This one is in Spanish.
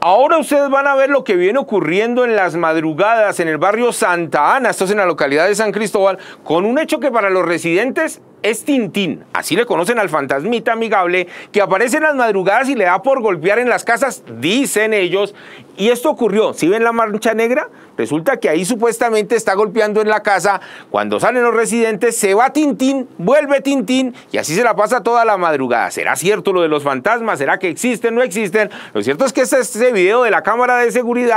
Ahora ustedes van a ver lo que viene ocurriendo en las madrugadas en el barrio Santa Ana, esto es en la localidad de San Cristóbal, con un hecho que para los residentes es Tintín, así le conocen al fantasmita amigable que aparece en las madrugadas y le da por golpear en las casas, dicen ellos. Y esto ocurrió, si ven la mancha negra, Resulta que ahí supuestamente está golpeando en la casa. Cuando salen los residentes, se va Tintín, vuelve Tintín y así se la pasa toda la madrugada. ¿Será cierto lo de los fantasmas? ¿Será que existen? ¿No existen? Lo cierto es que este, video de la cámara de seguridad